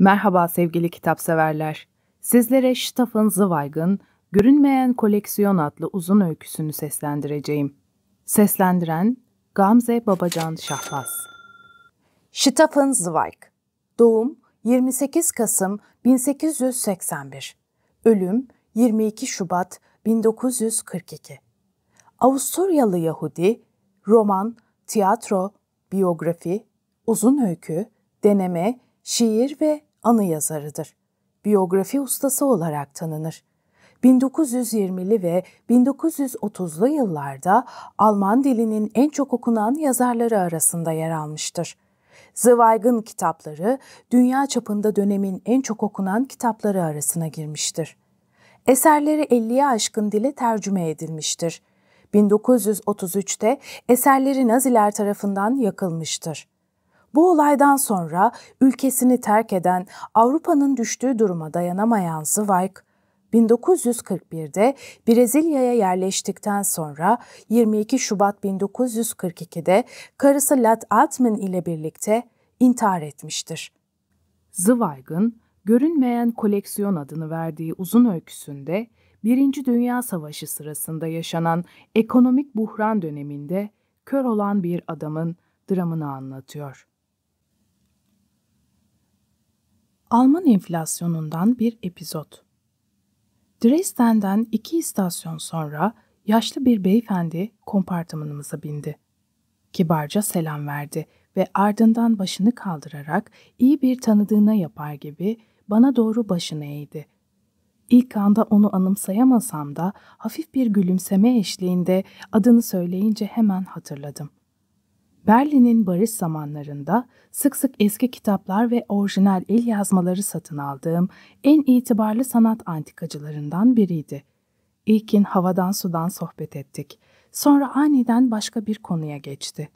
Merhaba sevgili kitap severler. Sizlere Stefan Zweig'ın Görünmeyen Koleksiyon adlı uzun öyküsünü seslendireceğim. Seslendiren Gamze Babacan Şahbaz. Stefan Zweig Doğum 28 Kasım 1881 Ölüm 22 Şubat 1942 Avusturyalı Yahudi, roman, tiyatro, biyografi, uzun öykü, deneme, şiir ve anı yazarıdır. Biyografi ustası olarak tanınır. 1920'li ve 1930'lu yıllarda Alman dilinin en çok okunan yazarları arasında yer almıştır. Zweig'ın kitapları dünya çapında dönemin en çok okunan kitapları arasına girmiştir. Eserleri 50'ye aşkın dile tercüme edilmiştir. 1933'te eserleri Naziler tarafından yakılmıştır. Bu olaydan sonra ülkesini terk eden Avrupa'nın düştüğü duruma dayanamayan Zweig, 1941'de Brezilya'ya yerleştikten sonra 22 Şubat 1942'de karısı Lat Altman ile birlikte intihar etmiştir. Zweig'ın Görünmeyen Koleksiyon adını verdiği uzun öyküsünde Birinci Dünya Savaşı sırasında yaşanan ekonomik buhran döneminde kör olan bir adamın dramını anlatıyor. Alman enflasyonundan bir epizot. Dresden'den iki istasyon sonra yaşlı bir beyefendi kompartımanımıza bindi. Kibarca selam verdi ve ardından başını kaldırarak iyi bir tanıdığına yapar gibi bana doğru başını eğdi. İlk anda onu anımsayamasam da hafif bir gülümseme eşliğinde adını söyleyince hemen hatırladım. Berlin'in barış zamanlarında sık sık eski kitaplar ve orijinal el yazmaları satın aldığım en itibarlı sanat antikacılarından biriydi. İlkin havadan sudan sohbet ettik. Sonra aniden başka bir konuya geçti.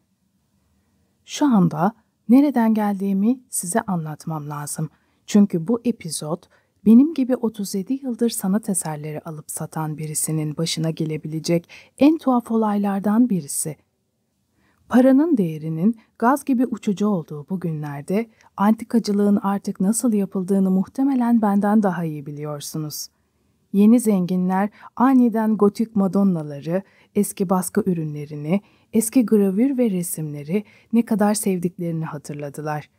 Şu anda nereden geldiğimi size anlatmam lazım. Çünkü bu epizod benim gibi 37 yıldır sanat eserleri alıp satan birisinin başına gelebilecek en tuhaf olaylardan birisi.'' Paranın değerinin gaz gibi uçucu olduğu bu günlerde antikacılığın artık nasıl yapıldığını muhtemelen benden daha iyi biliyorsunuz. Yeni zenginler aniden gotik madonnaları, eski baskı ürünlerini, eski gravür ve resimleri ne kadar sevdiklerini hatırladılar.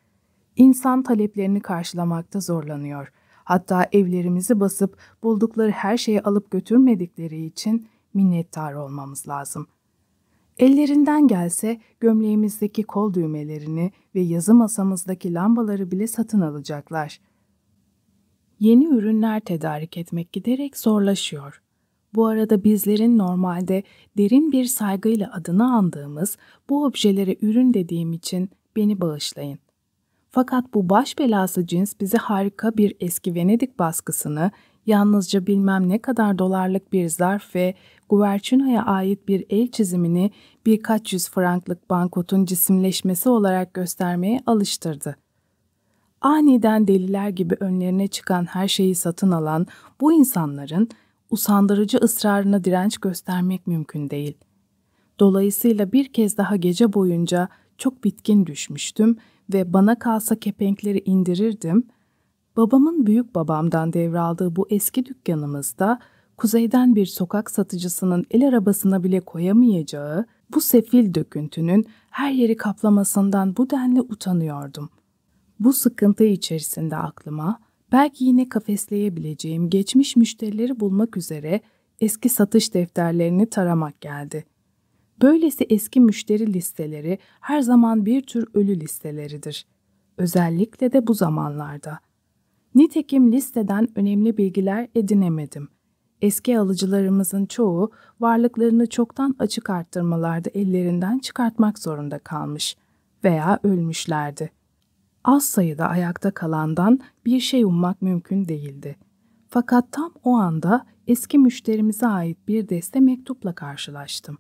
İnsan taleplerini karşılamakta zorlanıyor. Hatta evlerimizi basıp buldukları her şeyi alıp götürmedikleri için minnettar olmamız lazım.'' Ellerinden gelse gömleğimizdeki kol düğmelerini ve yazı masamızdaki lambaları bile satın alacaklar. Yeni ürünler tedarik etmek giderek zorlaşıyor. Bu arada bizlerin normalde derin bir saygıyla adını andığımız bu objelere ürün dediğim için beni bağışlayın. Fakat bu baş belası cins bize harika bir eski Venedik baskısını, yalnızca bilmem ne kadar dolarlık bir zarf ve Guverçino'ya ait bir el çizimini birkaç yüz franklık bankotun cisimleşmesi olarak göstermeye alıştırdı. Aniden deliler gibi önlerine çıkan her şeyi satın alan bu insanların usandırıcı ısrarına direnç göstermek mümkün değil. Dolayısıyla bir kez daha gece boyunca çok bitkin düşmüştüm ve bana kalsa kepenkleri indirirdim. Babamın büyük babamdan devraldığı bu eski dükkanımızda kuzeyden bir sokak satıcısının el arabasına bile koyamayacağı bu sefil döküntünün her yeri kaplamasından bu denli utanıyordum. Bu sıkıntı içerisinde aklıma belki yine kafesleyebileceğim geçmiş müşterileri bulmak üzere eski satış defterlerini taramak geldi. Böylesi eski müşteri listeleri her zaman bir tür ölü listeleridir. Özellikle de bu zamanlarda. Nitekim listeden önemli bilgiler edinemedim.'' eski alıcılarımızın çoğu varlıklarını çoktan açık arttırmalarda ellerinden çıkartmak zorunda kalmış veya ölmüşlerdi. Az sayıda ayakta kalandan bir şey ummak mümkün değildi. Fakat tam o anda eski müşterimize ait bir deste mektupla karşılaştım.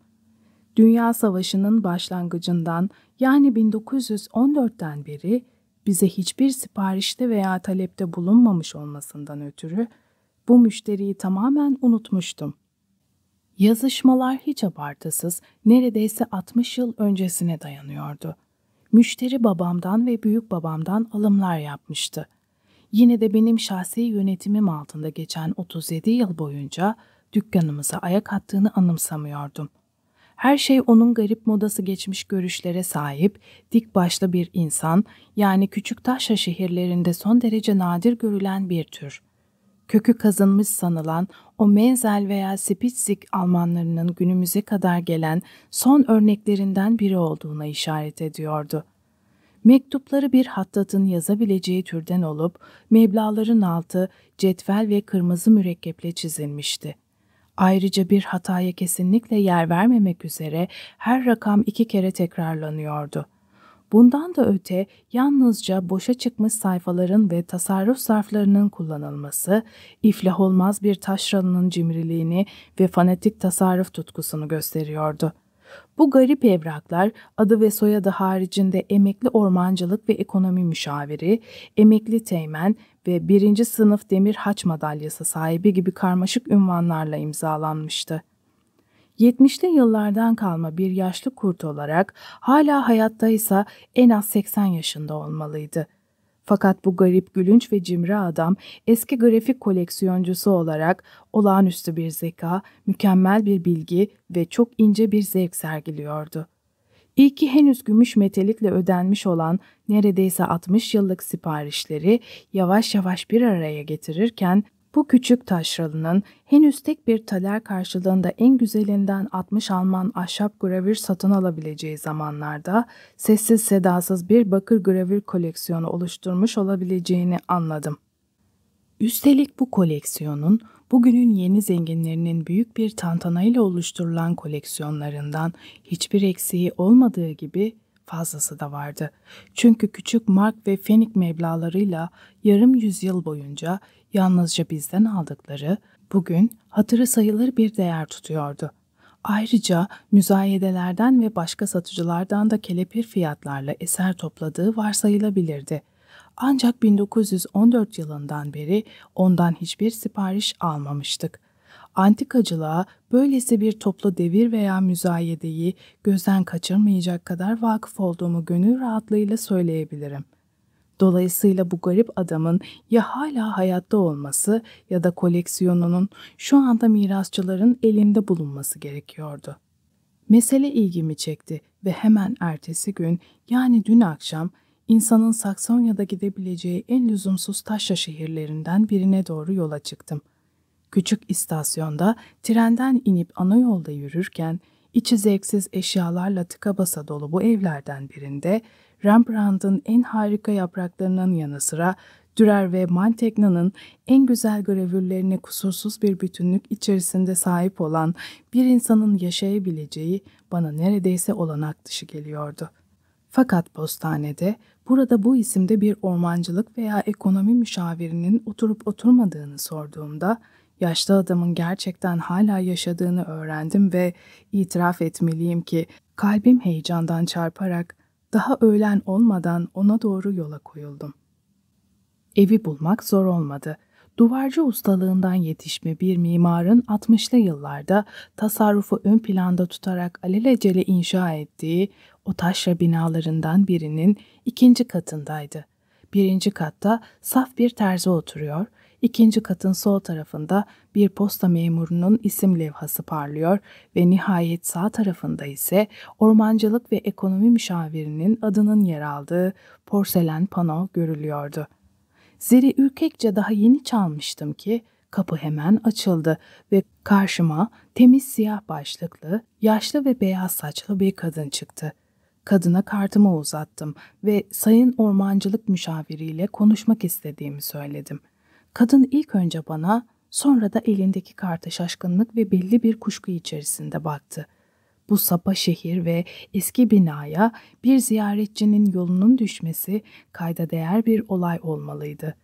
Dünya Savaşı'nın başlangıcından yani 1914'ten beri bize hiçbir siparişte veya talepte bulunmamış olmasından ötürü bu müşteriyi tamamen unutmuştum. Yazışmalar hiç abartısız, neredeyse 60 yıl öncesine dayanıyordu. Müşteri babamdan ve büyük babamdan alımlar yapmıştı. Yine de benim şahsi yönetimim altında geçen 37 yıl boyunca dükkanımıza ayak attığını anımsamıyordum. Her şey onun garip modası geçmiş görüşlere sahip, dik başlı bir insan, yani küçük taşra şehirlerinde son derece nadir görülen bir tür.'' kökü kazınmış sanılan o Menzel veya Spitzig Almanlarının günümüze kadar gelen son örneklerinden biri olduğuna işaret ediyordu. Mektupları bir hattatın yazabileceği türden olup meblaların altı cetvel ve kırmızı mürekkeple çizilmişti. Ayrıca bir hataya kesinlikle yer vermemek üzere her rakam iki kere tekrarlanıyordu. Bundan da öte yalnızca boşa çıkmış sayfaların ve tasarruf sarflarının kullanılması, iflah olmaz bir taşralının cimriliğini ve fanatik tasarruf tutkusunu gösteriyordu. Bu garip evraklar adı ve soyadı haricinde emekli ormancılık ve ekonomi müşaviri, emekli teğmen ve birinci sınıf demir haç madalyası sahibi gibi karmaşık ünvanlarla imzalanmıştı. 70'li yıllardan kalma bir yaşlı kurt olarak hala hayattaysa en az 80 yaşında olmalıydı. Fakat bu garip gülünç ve cimri adam eski grafik koleksiyoncusu olarak olağanüstü bir zeka, mükemmel bir bilgi ve çok ince bir zevk sergiliyordu. İyi ki henüz gümüş metalikle ödenmiş olan neredeyse 60 yıllık siparişleri yavaş yavaş bir araya getirirken bu küçük taşralının henüz tek bir taler karşılığında en güzelinden 60 Alman ahşap gravür satın alabileceği zamanlarda sessiz sedasız bir bakır gravür koleksiyonu oluşturmuş olabileceğini anladım. Üstelik bu koleksiyonun bugünün yeni zenginlerinin büyük bir tantanayla oluşturulan koleksiyonlarından hiçbir eksiği olmadığı gibi fazlası da vardı. Çünkü küçük mark ve fenik meblalarıyla yarım yüzyıl boyunca yalnızca bizden aldıkları bugün hatırı sayılır bir değer tutuyordu. Ayrıca müzayedelerden ve başka satıcılardan da kelepir fiyatlarla eser topladığı varsayılabilirdi. Ancak 1914 yılından beri ondan hiçbir sipariş almamıştık antikacılığa böylesi bir toplu devir veya müzayedeyi gözden kaçırmayacak kadar vakıf olduğumu gönül rahatlığıyla söyleyebilirim. Dolayısıyla bu garip adamın ya hala hayatta olması ya da koleksiyonunun şu anda mirasçıların elinde bulunması gerekiyordu. Mesele ilgimi çekti ve hemen ertesi gün yani dün akşam insanın Saksonya'da gidebileceği en lüzumsuz taşra şehirlerinden birine doğru yola çıktım.'' Küçük istasyonda trenden inip ana yolda yürürken içi zevksiz eşyalarla tıka basa dolu bu evlerden birinde Rembrandt'ın en harika yapraklarının yanı sıra Dürer ve Mantegna'nın en güzel gravürlerine kusursuz bir bütünlük içerisinde sahip olan bir insanın yaşayabileceği bana neredeyse olanak dışı geliyordu. Fakat postanede burada bu isimde bir ormancılık veya ekonomi müşavirinin oturup oturmadığını sorduğumda yaşlı adamın gerçekten hala yaşadığını öğrendim ve itiraf etmeliyim ki kalbim heyecandan çarparak daha öğlen olmadan ona doğru yola koyuldum. Evi bulmak zor olmadı. Duvarcı ustalığından yetişme bir mimarın 60'lı yıllarda tasarrufu ön planda tutarak alelacele inşa ettiği o taşra binalarından birinin ikinci katındaydı. Birinci katta saf bir terzi oturuyor, İkinci katın sol tarafında bir posta memurunun isim levhası parlıyor ve nihayet sağ tarafında ise ormancılık ve ekonomi müşavirinin adının yer aldığı porselen pano görülüyordu. Ziri ürkekçe daha yeni çalmıştım ki kapı hemen açıldı ve karşıma temiz siyah başlıklı, yaşlı ve beyaz saçlı bir kadın çıktı.'' kadına kartımı uzattım ve sayın ormancılık müşaviriyle konuşmak istediğimi söyledim. Kadın ilk önce bana, sonra da elindeki karta şaşkınlık ve belli bir kuşku içerisinde baktı. Bu sapa şehir ve eski binaya bir ziyaretçinin yolunun düşmesi kayda değer bir olay olmalıydı.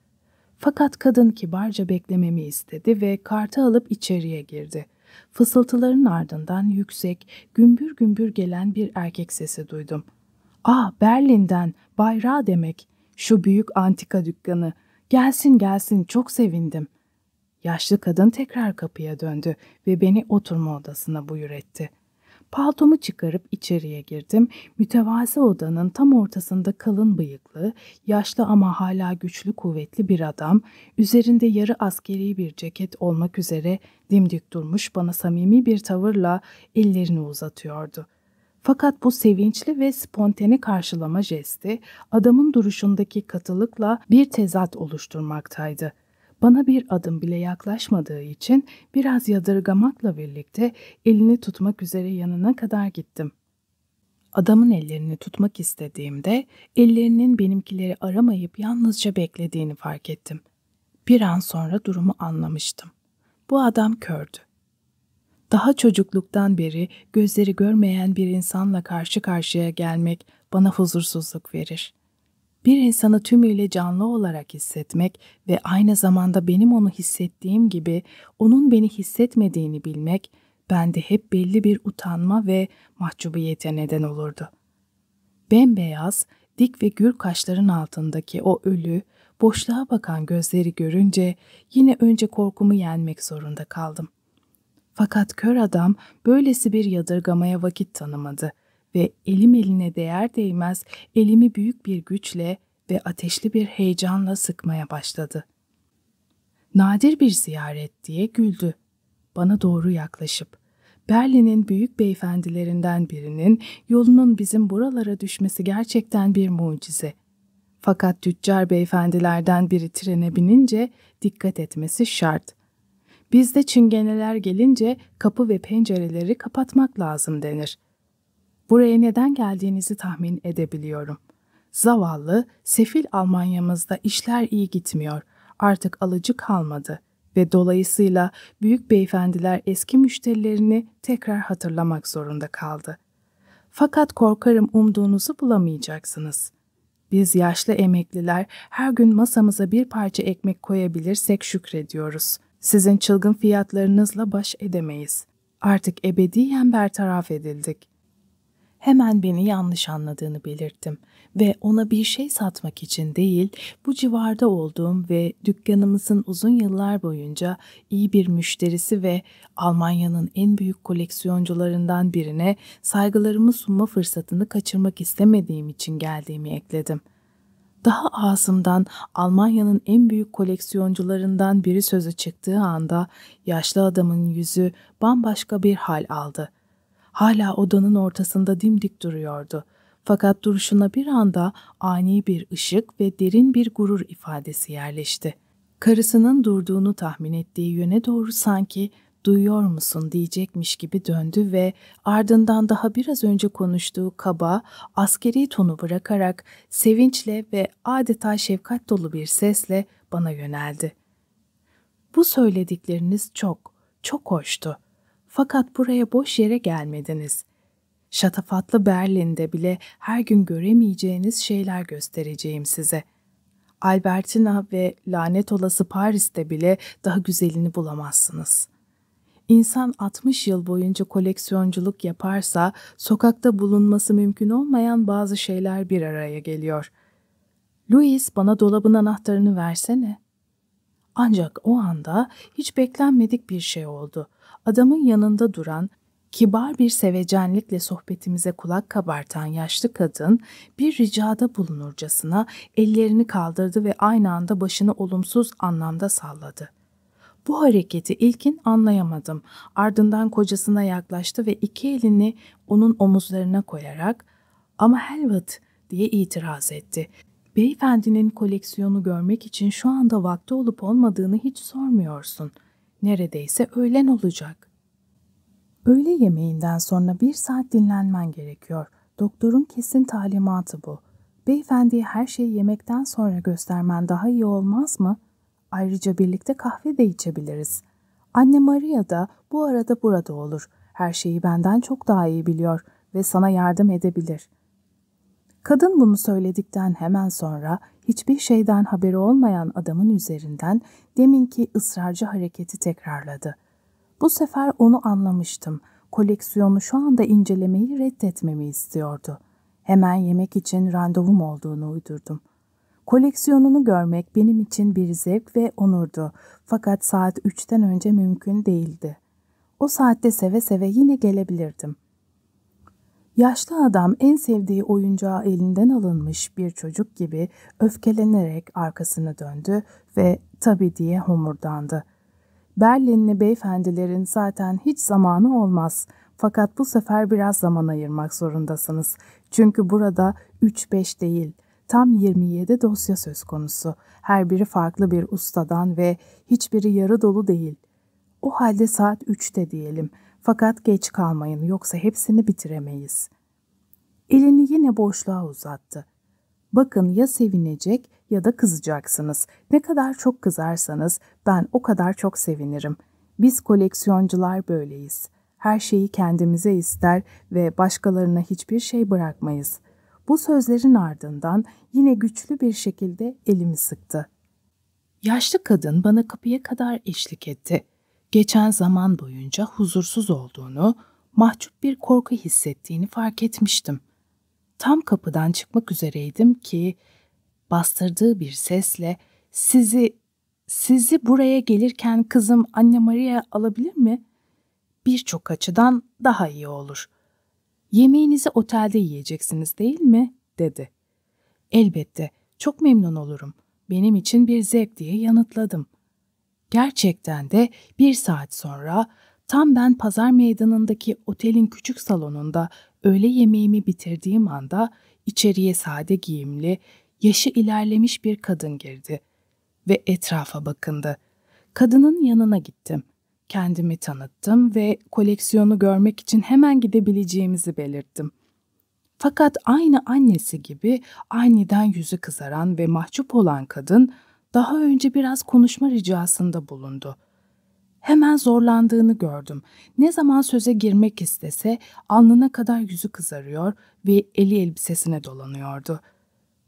Fakat kadın kibarca beklememi istedi ve kartı alıp içeriye girdi. Fısıltıların ardından yüksek, gümbür gümbür gelen bir erkek sesi duydum. ''Ah Berlin'den, bayrağı demek, şu büyük antika dükkanı.'' Gelsin gelsin çok sevindim. Yaşlı kadın tekrar kapıya döndü ve beni oturma odasına buyur etti. Paltomu çıkarıp içeriye girdim. Mütevazı odanın tam ortasında kalın bıyıklı, yaşlı ama hala güçlü kuvvetli bir adam, üzerinde yarı askeri bir ceket olmak üzere dimdik durmuş bana samimi bir tavırla ellerini uzatıyordu.'' Fakat bu sevinçli ve spontane karşılama jesti adamın duruşundaki katılıkla bir tezat oluşturmaktaydı. Bana bir adım bile yaklaşmadığı için biraz yadırgamakla birlikte elini tutmak üzere yanına kadar gittim. Adamın ellerini tutmak istediğimde ellerinin benimkileri aramayıp yalnızca beklediğini fark ettim. Bir an sonra durumu anlamıştım. Bu adam kördü daha çocukluktan beri gözleri görmeyen bir insanla karşı karşıya gelmek bana huzursuzluk verir. Bir insanı tümüyle canlı olarak hissetmek ve aynı zamanda benim onu hissettiğim gibi onun beni hissetmediğini bilmek bende hep belli bir utanma ve mahcubiyete neden olurdu. Bembeyaz, dik ve gür kaşların altındaki o ölü, boşluğa bakan gözleri görünce yine önce korkumu yenmek zorunda kaldım. Fakat kör adam böylesi bir yadırgamaya vakit tanımadı ve elim eline değer değmez elimi büyük bir güçle ve ateşli bir heyecanla sıkmaya başladı. Nadir bir ziyaret diye güldü. Bana doğru yaklaşıp Berlin'in büyük beyefendilerinden birinin yolunun bizim buralara düşmesi gerçekten bir mucize. Fakat tüccar beyefendilerden biri trene binince dikkat etmesi şart. Bizde çingeneler gelince kapı ve pencereleri kapatmak lazım denir. Buraya neden geldiğinizi tahmin edebiliyorum. Zavallı, sefil Almanya'mızda işler iyi gitmiyor. Artık alıcı kalmadı ve dolayısıyla büyük beyefendiler eski müşterilerini tekrar hatırlamak zorunda kaldı. Fakat korkarım umduğunuzu bulamayacaksınız.'' Biz yaşlı emekliler her gün masamıza bir parça ekmek koyabilirsek şükrediyoruz. Sizin çılgın fiyatlarınızla baş edemeyiz. Artık ebediyen bertaraf edildik. Hemen beni yanlış anladığını belirttim ve ona bir şey satmak için değil, bu civarda olduğum ve dükkanımızın uzun yıllar boyunca iyi bir müşterisi ve Almanya'nın en büyük koleksiyoncularından birine saygılarımı sunma fırsatını kaçırmak istemediğim için geldiğimi ekledim.'' Daha ağzımdan Almanya'nın en büyük koleksiyoncularından biri sözü çıktığı anda yaşlı adamın yüzü bambaşka bir hal aldı. Hala odanın ortasında dimdik duruyordu. Fakat duruşuna bir anda ani bir ışık ve derin bir gurur ifadesi yerleşti. Karısının durduğunu tahmin ettiği yöne doğru sanki duyuyor musun diyecekmiş gibi döndü ve ardından daha biraz önce konuştuğu kaba, askeri tonu bırakarak sevinçle ve adeta şefkat dolu bir sesle bana yöneldi. Bu söyledikleriniz çok, çok hoştu. Fakat buraya boş yere gelmediniz. Şatafatlı Berlin'de bile her gün göremeyeceğiniz şeyler göstereceğim size. Albertina ve lanet olası Paris'te bile daha güzelini bulamazsınız.'' İnsan 60 yıl boyunca koleksiyonculuk yaparsa sokakta bulunması mümkün olmayan bazı şeyler bir araya geliyor. Louis bana dolabın anahtarını versene. Ancak o anda hiç beklenmedik bir şey oldu. Adamın yanında duran, kibar bir sevecenlikle sohbetimize kulak kabartan yaşlı kadın bir ricada bulunurcasına ellerini kaldırdı ve aynı anda başını olumsuz anlamda salladı. Bu hareketi ilkin anlayamadım. Ardından kocasına yaklaştı ve iki elini onun omuzlarına koyarak ama Helvet diye itiraz etti. Beyefendinin koleksiyonu görmek için şu anda vakti olup olmadığını hiç sormuyorsun. Neredeyse öğlen olacak. Öğle yemeğinden sonra bir saat dinlenmen gerekiyor. Doktorun kesin talimatı bu. Beyefendiye her şeyi yemekten sonra göstermen daha iyi olmaz mı?'' Ayrıca birlikte kahve de içebiliriz. Anne Maria da bu arada burada olur. Her şeyi benden çok daha iyi biliyor ve sana yardım edebilir. Kadın bunu söyledikten hemen sonra hiçbir şeyden haberi olmayan adamın üzerinden deminki ısrarcı hareketi tekrarladı. Bu sefer onu anlamıştım. Koleksiyonu şu anda incelemeyi reddetmemi istiyordu. Hemen yemek için randevum olduğunu uydurdum. Koleksiyonunu görmek benim için bir zevk ve onurdu. Fakat saat 3'ten önce mümkün değildi. O saatte seve seve yine gelebilirdim. Yaşlı adam en sevdiği oyuncağı elinden alınmış bir çocuk gibi öfkelenerek arkasını döndü ve tabi diye homurdandı. Berlinli beyefendilerin zaten hiç zamanı olmaz. Fakat bu sefer biraz zaman ayırmak zorundasınız. Çünkü burada 3-5 değil.'' tam 27 dosya söz konusu. Her biri farklı bir ustadan ve hiçbiri yarı dolu değil. O halde saat 3'te diyelim. Fakat geç kalmayın yoksa hepsini bitiremeyiz. Elini yine boşluğa uzattı. Bakın ya sevinecek ya da kızacaksınız. Ne kadar çok kızarsanız ben o kadar çok sevinirim. Biz koleksiyoncular böyleyiz. Her şeyi kendimize ister ve başkalarına hiçbir şey bırakmayız.'' Bu sözlerin ardından yine güçlü bir şekilde elimi sıktı. Yaşlı kadın bana kapıya kadar eşlik etti. Geçen zaman boyunca huzursuz olduğunu, mahcup bir korku hissettiğini fark etmiştim. Tam kapıdan çıkmak üzereydim ki bastırdığı bir sesle sizi sizi buraya gelirken kızım anne Maria alabilir mi? Birçok açıdan daha iyi olur. Yemeğinizi otelde yiyeceksiniz değil mi? dedi. Elbette, çok memnun olurum. Benim için bir zevk diye yanıtladım. Gerçekten de bir saat sonra tam ben pazar meydanındaki otelin küçük salonunda öğle yemeğimi bitirdiğim anda içeriye sade giyimli, yaşı ilerlemiş bir kadın girdi ve etrafa bakındı. Kadının yanına gittim.'' kendimi tanıttım ve koleksiyonu görmek için hemen gidebileceğimizi belirttim. Fakat aynı annesi gibi aniden yüzü kızaran ve mahcup olan kadın daha önce biraz konuşma ricasında bulundu. Hemen zorlandığını gördüm. Ne zaman söze girmek istese alnına kadar yüzü kızarıyor ve eli elbisesine dolanıyordu.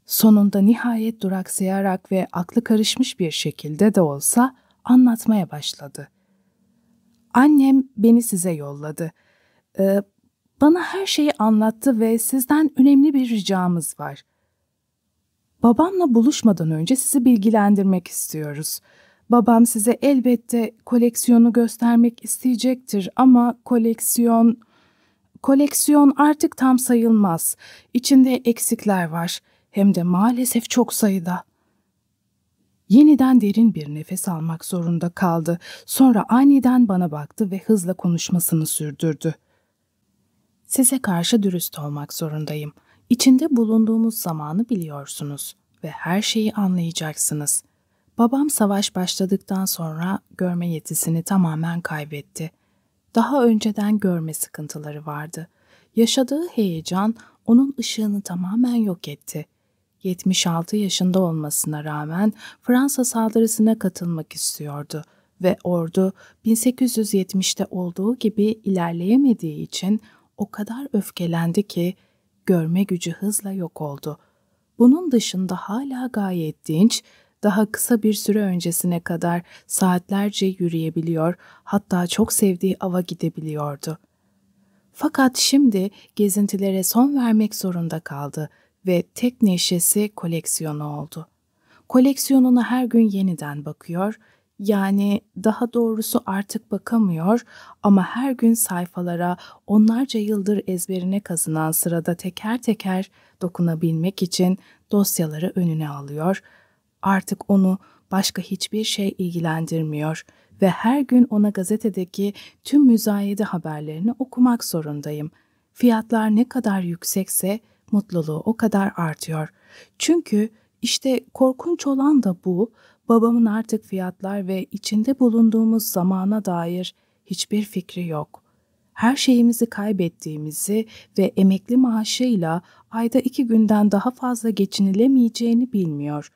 Sonunda nihayet duraksayarak ve aklı karışmış bir şekilde de olsa anlatmaya başladı.'' Annem beni size yolladı. Ee, bana her şeyi anlattı ve sizden önemli bir ricamız var. Babamla buluşmadan önce sizi bilgilendirmek istiyoruz. Babam size elbette koleksiyonu göstermek isteyecektir ama koleksiyon... Koleksiyon artık tam sayılmaz. İçinde eksikler var. Hem de maalesef çok sayıda. Yeniden derin bir nefes almak zorunda kaldı. Sonra aniden bana baktı ve hızla konuşmasını sürdürdü. Size karşı dürüst olmak zorundayım. İçinde bulunduğumuz zamanı biliyorsunuz ve her şeyi anlayacaksınız. Babam savaş başladıktan sonra görme yetisini tamamen kaybetti. Daha önceden görme sıkıntıları vardı. Yaşadığı heyecan onun ışığını tamamen yok etti. 76 yaşında olmasına rağmen Fransa saldırısına katılmak istiyordu ve ordu 1870'te olduğu gibi ilerleyemediği için o kadar öfkelendi ki görme gücü hızla yok oldu. Bunun dışında hala gayet dinç, daha kısa bir süre öncesine kadar saatlerce yürüyebiliyor, hatta çok sevdiği ava gidebiliyordu. Fakat şimdi gezintilere son vermek zorunda kaldı ve tek neşesi koleksiyonu oldu. Koleksiyonuna her gün yeniden bakıyor, yani daha doğrusu artık bakamıyor ama her gün sayfalara onlarca yıldır ezberine kazınan sırada teker teker dokunabilmek için dosyaları önüne alıyor. Artık onu başka hiçbir şey ilgilendirmiyor ve her gün ona gazetedeki tüm müzayede haberlerini okumak zorundayım. Fiyatlar ne kadar yüksekse mutluluğu o kadar artıyor. Çünkü işte korkunç olan da bu, babamın artık fiyatlar ve içinde bulunduğumuz zamana dair hiçbir fikri yok. Her şeyimizi kaybettiğimizi ve emekli maaşıyla ayda iki günden daha fazla geçinilemeyeceğini bilmiyor.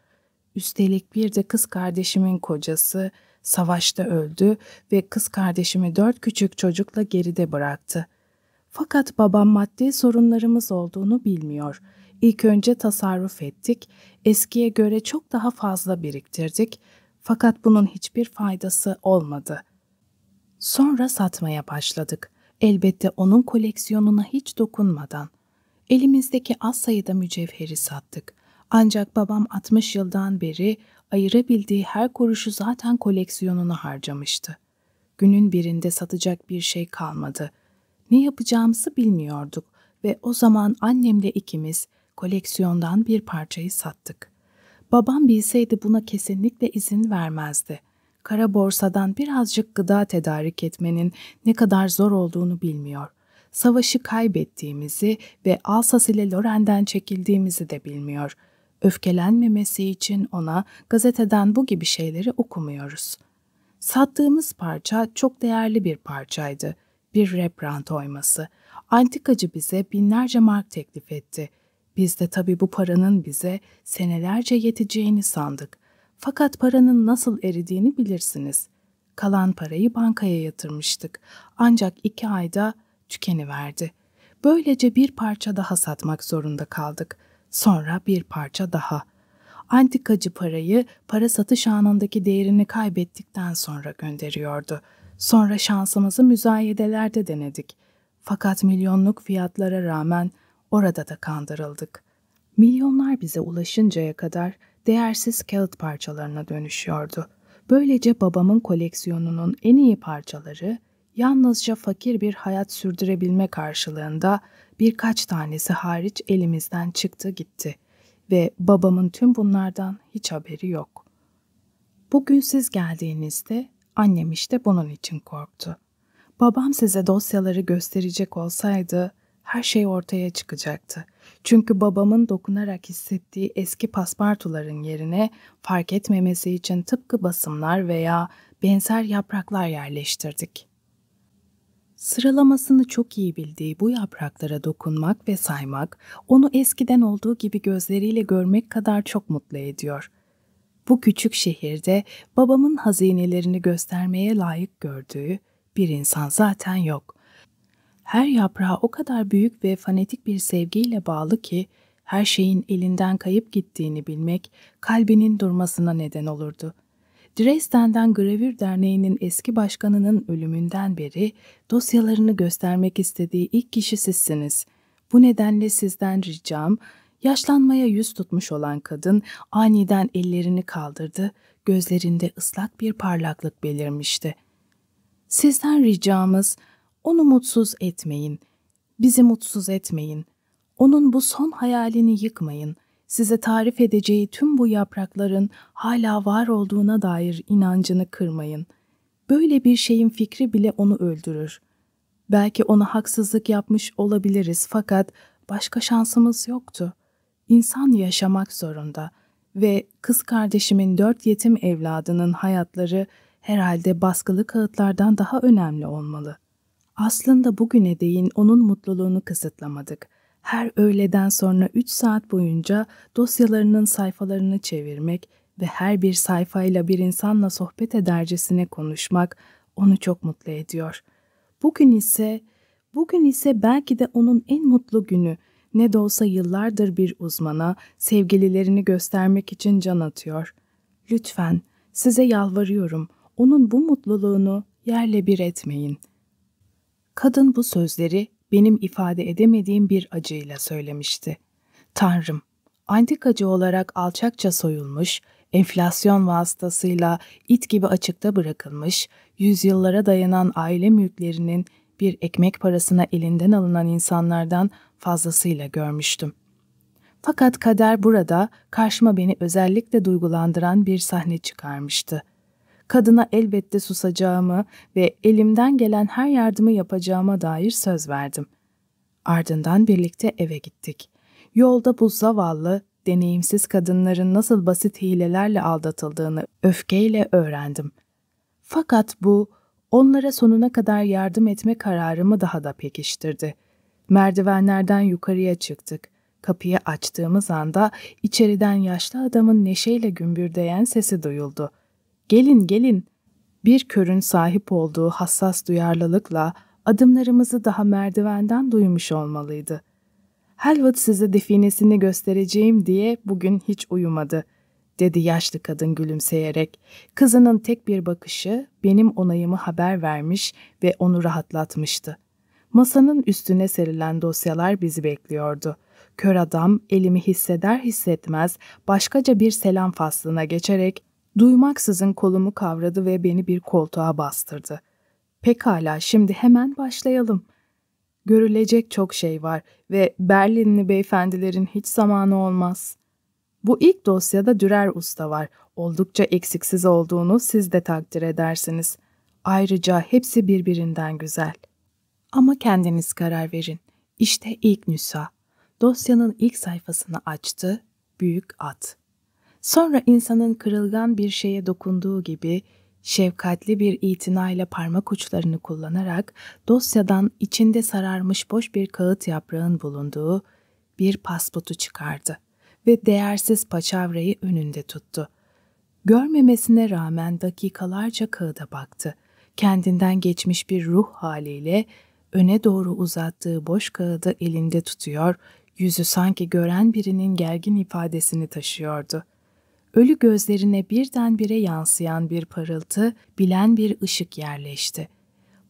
Üstelik bir de kız kardeşimin kocası savaşta öldü ve kız kardeşimi dört küçük çocukla geride bıraktı. Fakat babam maddi sorunlarımız olduğunu bilmiyor. İlk önce tasarruf ettik, eskiye göre çok daha fazla biriktirdik fakat bunun hiçbir faydası olmadı. Sonra satmaya başladık. Elbette onun koleksiyonuna hiç dokunmadan. Elimizdeki az sayıda mücevheri sattık. Ancak babam 60 yıldan beri ayırabildiği her kuruşu zaten koleksiyonuna harcamıştı. Günün birinde satacak bir şey kalmadı.'' Ne yapacağımızı bilmiyorduk ve o zaman annemle ikimiz koleksiyondan bir parçayı sattık. Babam bilseydi buna kesinlikle izin vermezdi. Kara borsadan birazcık gıda tedarik etmenin ne kadar zor olduğunu bilmiyor. Savaşı kaybettiğimizi ve Alsas ile Loren'den çekildiğimizi de bilmiyor. Öfkelenmemesi için ona gazeteden bu gibi şeyleri okumuyoruz. Sattığımız parça çok değerli bir parçaydı bir Rembrandt oyması. Antikacı bize binlerce mark teklif etti. Biz de tabii bu paranın bize senelerce yeteceğini sandık. Fakat paranın nasıl eridiğini bilirsiniz. Kalan parayı bankaya yatırmıştık. Ancak iki ayda tükeni verdi. Böylece bir parça daha satmak zorunda kaldık. Sonra bir parça daha. Antikacı parayı para satış anındaki değerini kaybettikten sonra gönderiyordu. Sonra şansımızı müzayedelerde denedik. Fakat milyonluk fiyatlara rağmen orada da kandırıldık. Milyonlar bize ulaşıncaya kadar değersiz kağıt parçalarına dönüşüyordu. Böylece babamın koleksiyonunun en iyi parçaları yalnızca fakir bir hayat sürdürebilme karşılığında birkaç tanesi hariç elimizden çıktı gitti ve babamın tüm bunlardan hiç haberi yok. Bugün siz geldiğinizde Annem işte bunun için korktu. Babam size dosyaları gösterecek olsaydı her şey ortaya çıkacaktı. Çünkü babamın dokunarak hissettiği eski paspartuların yerine fark etmemesi için tıpkı basımlar veya benzer yapraklar yerleştirdik. Sıralamasını çok iyi bildiği bu yapraklara dokunmak ve saymak onu eskiden olduğu gibi gözleriyle görmek kadar çok mutlu ediyor bu küçük şehirde babamın hazinelerini göstermeye layık gördüğü bir insan zaten yok. Her yaprağı o kadar büyük ve fanatik bir sevgiyle bağlı ki her şeyin elinden kayıp gittiğini bilmek kalbinin durmasına neden olurdu. Dresden'den Gravür Derneği'nin eski başkanının ölümünden beri dosyalarını göstermek istediği ilk kişi sizsiniz. Bu nedenle sizden ricam Yaşlanmaya yüz tutmuş olan kadın aniden ellerini kaldırdı, gözlerinde ıslak bir parlaklık belirmişti. Sizden ricamız onu mutsuz etmeyin, bizi mutsuz etmeyin, onun bu son hayalini yıkmayın, size tarif edeceği tüm bu yaprakların hala var olduğuna dair inancını kırmayın. Böyle bir şeyin fikri bile onu öldürür. Belki ona haksızlık yapmış olabiliriz fakat başka şansımız yoktu.'' İnsan yaşamak zorunda ve kız kardeşimin dört yetim evladının hayatları herhalde baskılı kağıtlardan daha önemli olmalı. Aslında bugüne değin onun mutluluğunu kısıtlamadık. Her öğleden sonra üç saat boyunca dosyalarının sayfalarını çevirmek ve her bir sayfayla bir insanla sohbet edercesine konuşmak onu çok mutlu ediyor. Bugün ise, bugün ise belki de onun en mutlu günü ne de olsa yıllardır bir uzmana sevgililerini göstermek için can atıyor. Lütfen, size yalvarıyorum, onun bu mutluluğunu yerle bir etmeyin. Kadın bu sözleri benim ifade edemediğim bir acıyla söylemişti. Tanrım, antikacı olarak alçakça soyulmuş, enflasyon vasıtasıyla it gibi açıkta bırakılmış, yüzyıllara dayanan aile mülklerinin bir ekmek parasına elinden alınan insanlardan fazlasıyla görmüştüm. Fakat kader burada karşıma beni özellikle duygulandıran bir sahne çıkarmıştı. Kadına elbette susacağımı ve elimden gelen her yardımı yapacağıma dair söz verdim. Ardından birlikte eve gittik. Yolda bu zavallı, deneyimsiz kadınların nasıl basit hilelerle aldatıldığını öfkeyle öğrendim. Fakat bu onlara sonuna kadar yardım etme kararımı daha da pekiştirdi.'' Merdivenlerden yukarıya çıktık. Kapıyı açtığımız anda içeriden yaşlı adamın neşeyle gümbürdeyen sesi duyuldu. Gelin gelin. Bir körün sahip olduğu hassas duyarlılıkla adımlarımızı daha merdivenden duymuş olmalıydı. Helvet size definesini göstereceğim diye bugün hiç uyumadı.'' dedi yaşlı kadın gülümseyerek. Kızının tek bir bakışı benim onayımı haber vermiş ve onu rahatlatmıştı. Masanın üstüne serilen dosyalar bizi bekliyordu. Kör adam elimi hisseder hissetmez başkaca bir selam faslına geçerek duymaksızın kolumu kavradı ve beni bir koltuğa bastırdı. Pekala şimdi hemen başlayalım. Görülecek çok şey var ve Berlinli beyefendilerin hiç zamanı olmaz. Bu ilk dosyada Dürer Usta var. Oldukça eksiksiz olduğunu siz de takdir edersiniz. Ayrıca hepsi birbirinden güzel.'' Ama kendiniz karar verin. İşte ilk nüsa. Dosyanın ilk sayfasını açtı, büyük at. Sonra insanın kırılgan bir şeye dokunduğu gibi şefkatli bir itinayla parmak uçlarını kullanarak dosyadan içinde sararmış boş bir kağıt yaprağın bulunduğu bir paspotu çıkardı ve değersiz paçavrayı önünde tuttu. Görmemesine rağmen dakikalarca kağıda baktı. Kendinden geçmiş bir ruh haliyle öne doğru uzattığı boş kağıdı elinde tutuyor, yüzü sanki gören birinin gergin ifadesini taşıyordu. Ölü gözlerine birdenbire yansıyan bir parıltı, bilen bir ışık yerleşti.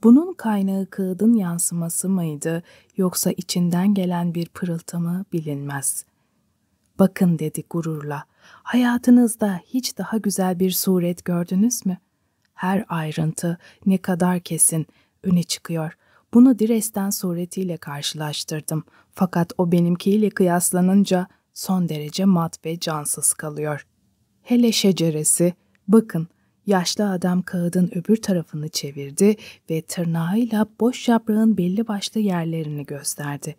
Bunun kaynağı kağıdın yansıması mıydı yoksa içinden gelen bir pırıltı mı bilinmez. Bakın dedi gururla, hayatınızda hiç daha güzel bir suret gördünüz mü? Her ayrıntı ne kadar kesin öne çıkıyor.'' Bunu diresten suretiyle karşılaştırdım. Fakat o benimkiyle kıyaslanınca son derece mat ve cansız kalıyor. Hele şeceresi, bakın yaşlı adam kağıdın öbür tarafını çevirdi ve tırnağıyla boş yaprağın belli başlı yerlerini gösterdi.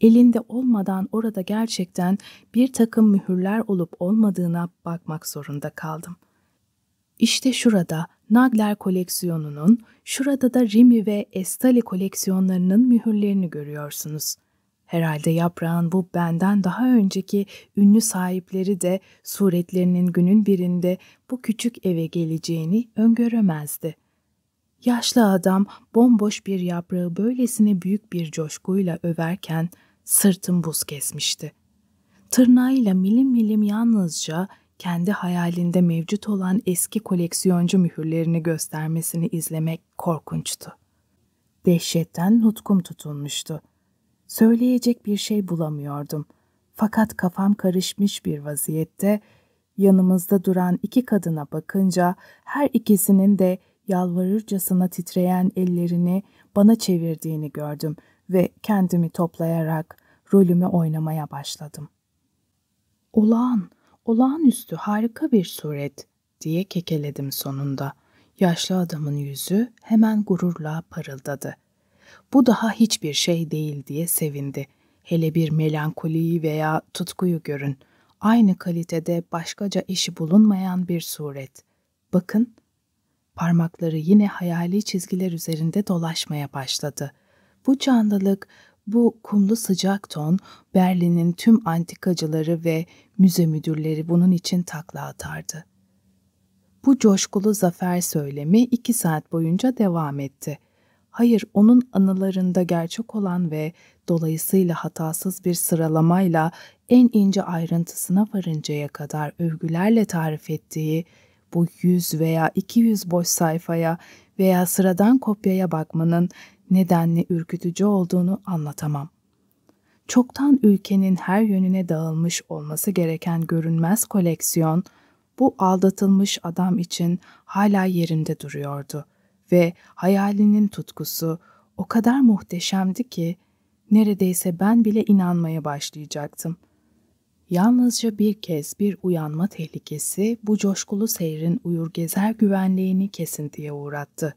Elinde olmadan orada gerçekten bir takım mühürler olup olmadığına bakmak zorunda kaldım. İşte şurada Nagler koleksiyonunun, şurada da Rimi ve Estali koleksiyonlarının mühürlerini görüyorsunuz. Herhalde yaprağın bu benden daha önceki ünlü sahipleri de suretlerinin günün birinde bu küçük eve geleceğini öngöremezdi. Yaşlı adam bomboş bir yaprağı böylesine büyük bir coşkuyla överken sırtım buz kesmişti. Tırnağıyla milim milim yalnızca kendi hayalinde mevcut olan eski koleksiyoncu mühürlerini göstermesini izlemek korkunçtu. Dehşetten nutkum tutulmuştu. Söyleyecek bir şey bulamıyordum. Fakat kafam karışmış bir vaziyette yanımızda duran iki kadına bakınca her ikisinin de yalvarırcasına titreyen ellerini bana çevirdiğini gördüm ve kendimi toplayarak rolümü oynamaya başladım. Olağan, Olağanüstü harika bir suret diye kekeledim sonunda. Yaşlı adamın yüzü hemen gururla parıldadı. Bu daha hiçbir şey değil diye sevindi. Hele bir melankoliyi veya tutkuyu görün. Aynı kalitede başkaca işi bulunmayan bir suret. Bakın, parmakları yine hayali çizgiler üzerinde dolaşmaya başladı. Bu canlılık bu kumlu sıcak ton Berlin'in tüm antikacıları ve müze müdürleri bunun için takla atardı. Bu coşkulu zafer söylemi iki saat boyunca devam etti. Hayır, onun anılarında gerçek olan ve dolayısıyla hatasız bir sıralamayla en ince ayrıntısına varıncaya kadar övgülerle tarif ettiği bu 100 veya 200 boş sayfaya veya sıradan kopyaya bakmanın nedenli ürkütücü olduğunu anlatamam. Çoktan ülkenin her yönüne dağılmış olması gereken görünmez koleksiyon bu aldatılmış adam için hala yerinde duruyordu ve hayalinin tutkusu o kadar muhteşemdi ki neredeyse ben bile inanmaya başlayacaktım. Yalnızca bir kez bir uyanma tehlikesi bu coşkulu seyrin uyur gezer güvenliğini kesintiye uğrattı.''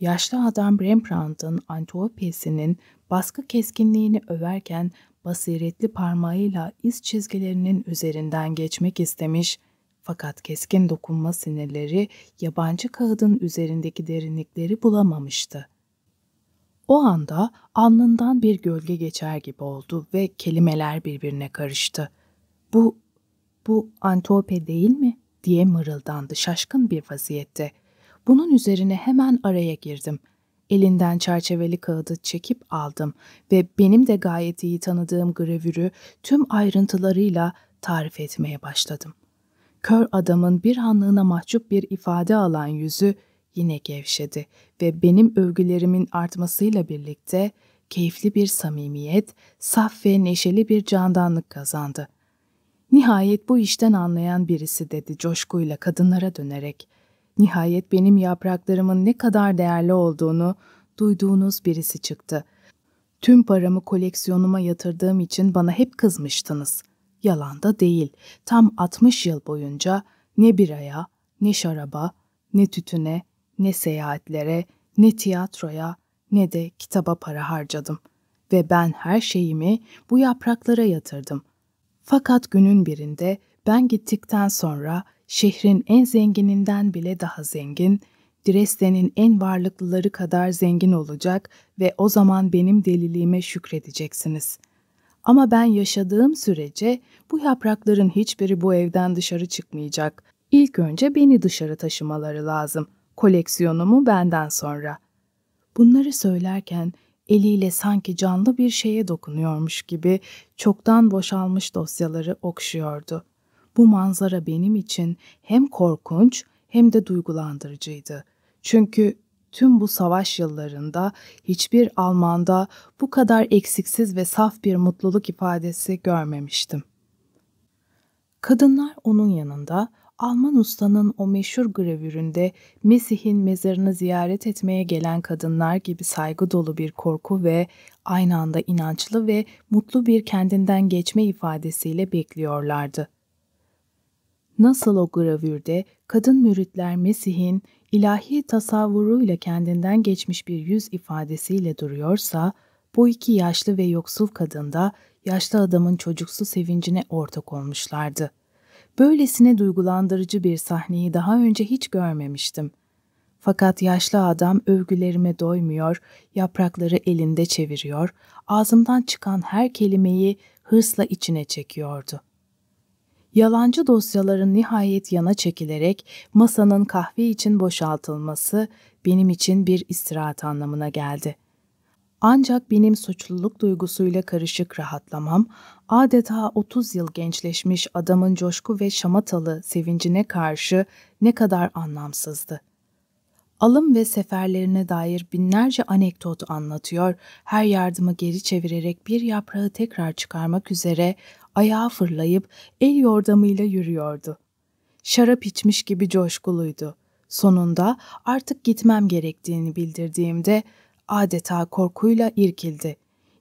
Yaşlı adam Rembrandt'ın Antiopia'sinin baskı keskinliğini överken basiretli parmağıyla iz çizgilerinin üzerinden geçmek istemiş fakat keskin dokunma sinirleri yabancı kağıdın üzerindeki derinlikleri bulamamıştı. O anda alnından bir gölge geçer gibi oldu ve kelimeler birbirine karıştı. Bu, bu Antope değil mi? diye mırıldandı şaşkın bir vaziyette.'' Bunun üzerine hemen araya girdim. Elinden çerçeveli kağıdı çekip aldım ve benim de gayet iyi tanıdığım gravürü tüm ayrıntılarıyla tarif etmeye başladım. Kör adamın bir anlığına mahcup bir ifade alan yüzü yine gevşedi ve benim övgülerimin artmasıyla birlikte keyifli bir samimiyet, saf ve neşeli bir candanlık kazandı. Nihayet bu işten anlayan birisi dedi coşkuyla kadınlara dönerek. Nihayet benim yapraklarımın ne kadar değerli olduğunu duyduğunuz birisi çıktı. Tüm paramı koleksiyonuma yatırdığım için bana hep kızmıştınız. Yalan da değil. Tam 60 yıl boyunca ne biraya, ne şaraba, ne tütüne, ne seyahatlere, ne tiyatroya, ne de kitaba para harcadım. Ve ben her şeyimi bu yapraklara yatırdım. Fakat günün birinde ben gittikten sonra şehrin en zengininden bile daha zengin, Dresden'in en varlıklıları kadar zengin olacak ve o zaman benim deliliğime şükredeceksiniz. Ama ben yaşadığım sürece bu yaprakların hiçbiri bu evden dışarı çıkmayacak. İlk önce beni dışarı taşımaları lazım. Koleksiyonumu benden sonra. Bunları söylerken eliyle sanki canlı bir şeye dokunuyormuş gibi çoktan boşalmış dosyaları okşuyordu. Bu manzara benim için hem korkunç hem de duygulandırıcıydı. Çünkü tüm bu savaş yıllarında hiçbir Alman'da bu kadar eksiksiz ve saf bir mutluluk ifadesi görmemiştim. Kadınlar onun yanında Alman ustanın o meşhur gravüründe Mesih'in mezarını ziyaret etmeye gelen kadınlar gibi saygı dolu bir korku ve aynı anda inançlı ve mutlu bir kendinden geçme ifadesiyle bekliyorlardı. Nasıl o gravürde kadın müritler Mesih'in ilahi tasavvuruyla kendinden geçmiş bir yüz ifadesiyle duruyorsa, bu iki yaşlı ve yoksul kadın da yaşlı adamın çocuksu sevincine ortak olmuşlardı. Böylesine duygulandırıcı bir sahneyi daha önce hiç görmemiştim. Fakat yaşlı adam övgülerime doymuyor, yaprakları elinde çeviriyor, ağzımdan çıkan her kelimeyi hırsla içine çekiyordu.'' Yalancı dosyaların nihayet yana çekilerek masanın kahve için boşaltılması benim için bir istirahat anlamına geldi. Ancak benim suçluluk duygusuyla karışık rahatlamam, adeta 30 yıl gençleşmiş adamın coşku ve şamatalı sevincine karşı ne kadar anlamsızdı.'' alım ve seferlerine dair binlerce anekdot anlatıyor, her yardımı geri çevirerek bir yaprağı tekrar çıkarmak üzere ayağa fırlayıp el yordamıyla yürüyordu. Şarap içmiş gibi coşkuluydu. Sonunda artık gitmem gerektiğini bildirdiğimde adeta korkuyla irkildi.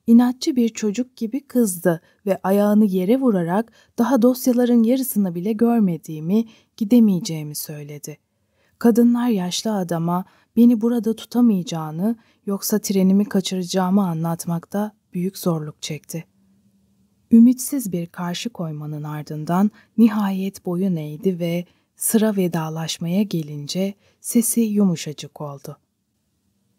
İnatçı bir çocuk gibi kızdı ve ayağını yere vurarak daha dosyaların yarısını bile görmediğimi, gidemeyeceğimi söyledi. Kadınlar yaşlı adama beni burada tutamayacağını yoksa trenimi kaçıracağımı anlatmakta büyük zorluk çekti. Ümitsiz bir karşı koymanın ardından nihayet boyun eğdi ve sıra vedalaşmaya gelince sesi yumuşacık oldu.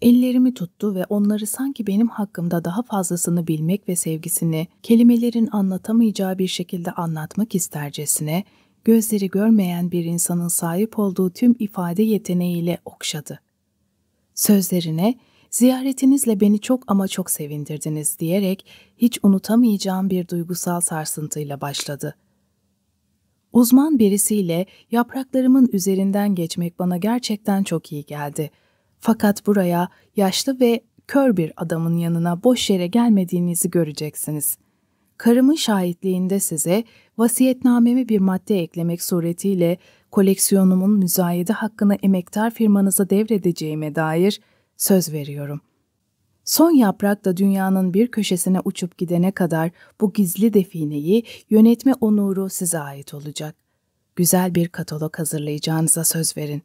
Ellerimi tuttu ve onları sanki benim hakkımda daha fazlasını bilmek ve sevgisini kelimelerin anlatamayacağı bir şekilde anlatmak istercesine gözleri görmeyen bir insanın sahip olduğu tüm ifade yeteneğiyle okşadı. Sözlerine ziyaretinizle beni çok ama çok sevindirdiniz diyerek hiç unutamayacağım bir duygusal sarsıntıyla başladı. Uzman birisiyle yapraklarımın üzerinden geçmek bana gerçekten çok iyi geldi. Fakat buraya yaşlı ve kör bir adamın yanına boş yere gelmediğinizi göreceksiniz karımın şahitliğinde size vasiyetnamemi bir madde eklemek suretiyle koleksiyonumun müzayede hakkını emektar firmanıza devredeceğime dair söz veriyorum. Son yaprak da dünyanın bir köşesine uçup gidene kadar bu gizli defineyi yönetme onuru size ait olacak. Güzel bir katalog hazırlayacağınıza söz verin.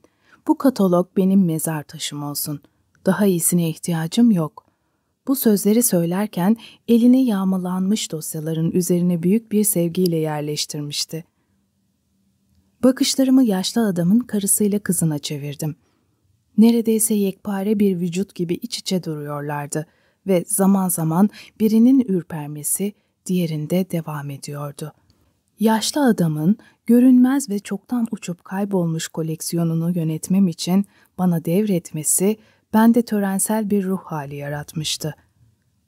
Bu katalog benim mezar taşım olsun. Daha iyisine ihtiyacım yok.'' Bu sözleri söylerken elini yağmalanmış dosyaların üzerine büyük bir sevgiyle yerleştirmişti. Bakışlarımı yaşlı adamın karısıyla kızına çevirdim. Neredeyse yekpare bir vücut gibi iç içe duruyorlardı ve zaman zaman birinin ürpermesi diğerinde devam ediyordu. Yaşlı adamın görünmez ve çoktan uçup kaybolmuş koleksiyonunu yönetmem için bana devretmesi bende törensel bir ruh hali yaratmıştı.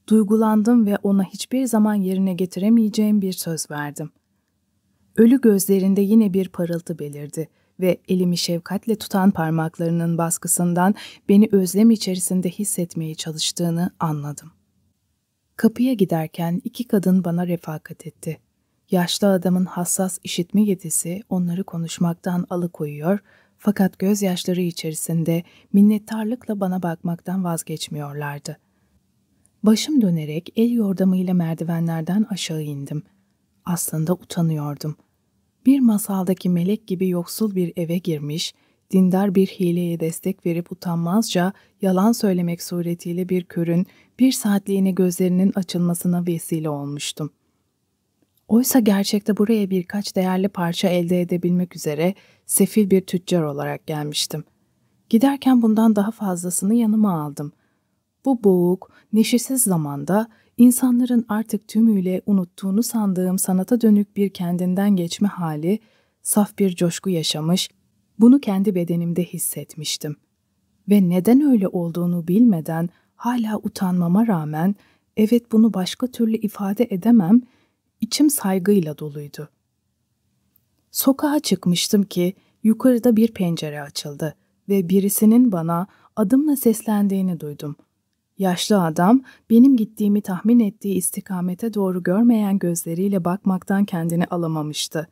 Duygulandım ve ona hiçbir zaman yerine getiremeyeceğim bir söz verdim. Ölü gözlerinde yine bir parıltı belirdi ve elimi şefkatle tutan parmaklarının baskısından beni özlem içerisinde hissetmeye çalıştığını anladım. Kapıya giderken iki kadın bana refakat etti. Yaşlı adamın hassas işitme yetisi onları konuşmaktan alıkoyuyor fakat gözyaşları içerisinde minnettarlıkla bana bakmaktan vazgeçmiyorlardı. Başım dönerek el yordamıyla merdivenlerden aşağı indim. Aslında utanıyordum. Bir masaldaki melek gibi yoksul bir eve girmiş, dindar bir hileye destek verip utanmazca yalan söylemek suretiyle bir körün bir saatliğine gözlerinin açılmasına vesile olmuştum. Oysa gerçekte buraya birkaç değerli parça elde edebilmek üzere sefil bir tüccar olarak gelmiştim. Giderken bundan daha fazlasını yanıma aldım. Bu boğuk, neşesiz zamanda insanların artık tümüyle unuttuğunu sandığım sanata dönük bir kendinden geçme hali, saf bir coşku yaşamış, bunu kendi bedenimde hissetmiştim. Ve neden öyle olduğunu bilmeden hala utanmama rağmen evet bunu başka türlü ifade edemem.'' içim saygıyla doluydu. Sokağa çıkmıştım ki yukarıda bir pencere açıldı ve birisinin bana adımla seslendiğini duydum. Yaşlı adam benim gittiğimi tahmin ettiği istikamete doğru görmeyen gözleriyle bakmaktan kendini alamamıştı.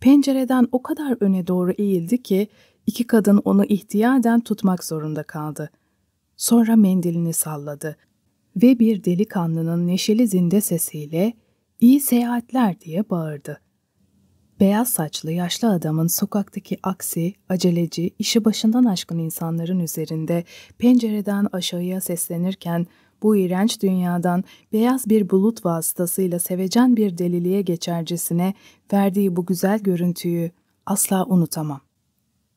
Pencereden o kadar öne doğru eğildi ki iki kadın onu ihtiyaden tutmak zorunda kaldı. Sonra mendilini salladı ve bir delikanlının neşeli zinde sesiyle İyi seyahatler diye bağırdı. Beyaz saçlı yaşlı adamın sokaktaki aksi, aceleci, işi başından aşkın insanların üzerinde pencereden aşağıya seslenirken bu iğrenç dünyadan beyaz bir bulut vasıtasıyla sevecen bir deliliğe geçercesine verdiği bu güzel görüntüyü asla unutamam.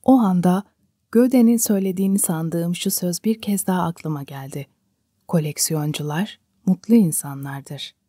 O anda Göde'nin söylediğini sandığım şu söz bir kez daha aklıma geldi. Koleksiyoncular mutlu insanlardır.''